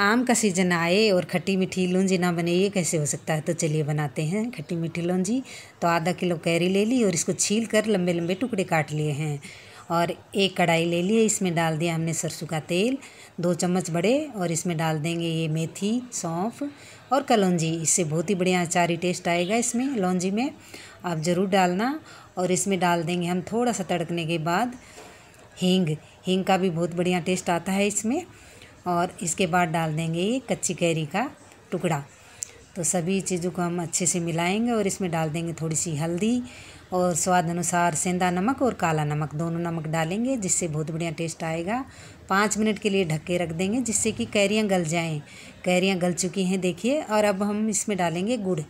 आम का सीज़न आए और खट्टी मीठी लौंजी ना बने ये कैसे हो सकता है तो चलिए बनाते हैं खट्टी मीठी लौंजी तो आधा किलो कैरी ले ली और इसको छील कर लंबे लंबे टुकड़े काट लिए हैं और एक कढ़ाई ले लिए इसमें डाल दिया हमने सरसों का तेल दो चम्मच बड़े और इसमें डाल देंगे ये मेथी सौंफ और कलौजी इससे बहुत ही बढ़िया अचारी टेस्ट आएगा इसमें लौंजी में आप ज़रूर डालना और इसमें डाल देंगे हम थोड़ा सा तड़कने के बाद हींग हींग का भी बहुत बढ़िया टेस्ट आता है इसमें और इसके बाद डाल देंगे ये कच्ची कैरी का टुकड़ा तो सभी चीज़ों को हम अच्छे से मिलाएंगे और इसमें डाल देंगे थोड़ी सी हल्दी और स्वाद अनुसार सेंधा नमक और काला नमक दोनों नमक डालेंगे जिससे बहुत बढ़िया टेस्ट आएगा पाँच मिनट के लिए ढक के रख देंगे जिससे कि कैरियाँ गल जाएँ कैरियाँ गल चुकी हैं देखिए और अब हम इसमें डालेंगे गुड़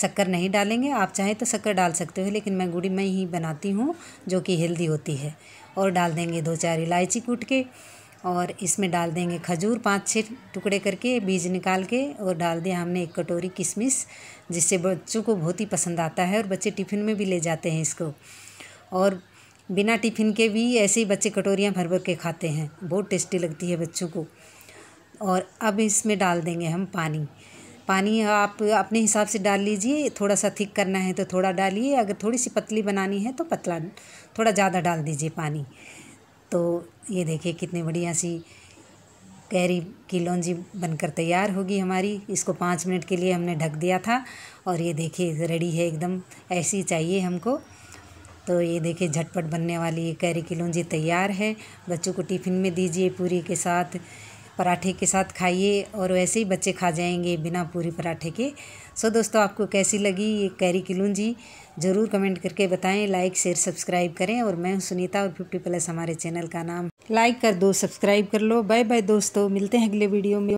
शक्कर नहीं डालेंगे आप चाहें तो शक्कर डाल सकते हो लेकिन मैं गुड़ी में ही बनाती हूँ जो कि हेल्दी होती है और डाल देंगे दो चार इलायची कूट के और इसमें डाल देंगे खजूर पाँच छः टुकड़े करके बीज निकाल के और डाल दिया हमने एक कटोरी किशमिश जिससे बच्चों को बहुत ही पसंद आता है और बच्चे टिफ़िन में भी ले जाते हैं इसको और बिना टिफ़िन के भी ऐसे ही बच्चे कटोरियाँ भर भर के खाते हैं बहुत टेस्टी लगती है बच्चों को और अब इसमें डाल देंगे हम पानी पानी आप अपने हिसाब से डाल लीजिए थोड़ा सा थिक करना है तो थोड़ा डालिए अगर थोड़ी सी पतली बनानी है तो पतला थोड़ा ज़्यादा डाल दीजिए पानी तो ये देखिए कितनी बढ़िया सी कैरी की लौंजी बनकर तैयार होगी हमारी इसको पाँच मिनट के लिए हमने ढक दिया था और ये देखिए रेडी है एकदम ऐसी चाहिए हमको तो ये देखिए झटपट बनने वाली ये कैरी की लौंजी तैयार है बच्चों को टिफ़िन में दीजिए पूरी के साथ पराठे के साथ खाइए और वैसे ही बच्चे खा जाएंगे बिना पूरी पराठे के सो दोस्तों आपको कैसी लगी ये कैरी की लौंजी ज़रूर कमेंट करके बताएं लाइक शेयर सब्सक्राइब करें और मैं हूं सुनीता और फिफ्टी प्लस हमारे चैनल का नाम लाइक कर दो सब्सक्राइब कर लो बाय बाय दोस्तों मिलते हैं अगले वीडियो में